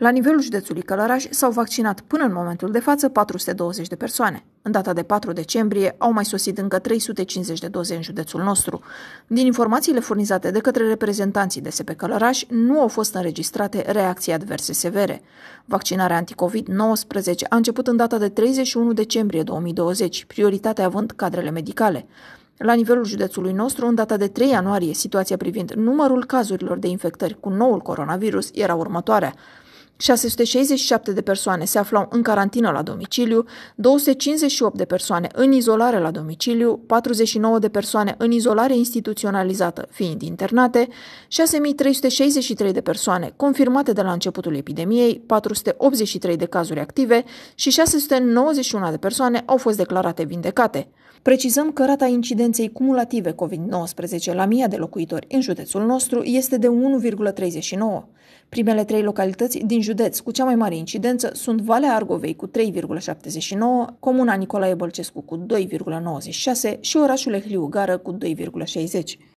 La nivelul județului Călăraș s-au vaccinat până în momentul de față 420 de persoane. În data de 4 decembrie au mai sosit încă 350 de doze în județul nostru. Din informațiile furnizate de către reprezentanții de SP Călăraș, nu au fost înregistrate reacții adverse severe. Vaccinarea anticovid-19 a început în data de 31 decembrie 2020, prioritatea având cadrele medicale. La nivelul județului nostru, în data de 3 ianuarie, situația privind numărul cazurilor de infectări cu noul coronavirus era următoarea. 667 de persoane se aflau în carantină la domiciliu, 258 de persoane în izolare la domiciliu, 49 de persoane în izolare instituționalizată fiind internate, 6363 de persoane confirmate de la începutul epidemiei, 483 de cazuri active și 691 de persoane au fost declarate vindecate. Precizăm că rata incidenței cumulative COVID-19 la 1000 de locuitori în județul nostru este de 1,39. Primele trei localități din județul județ cu cea mai mare incidență sunt Valea Argovei cu 3,79, Comuna Nicolae Bălcescu cu 2,96 și orașul Ehliu Gară cu 2,60.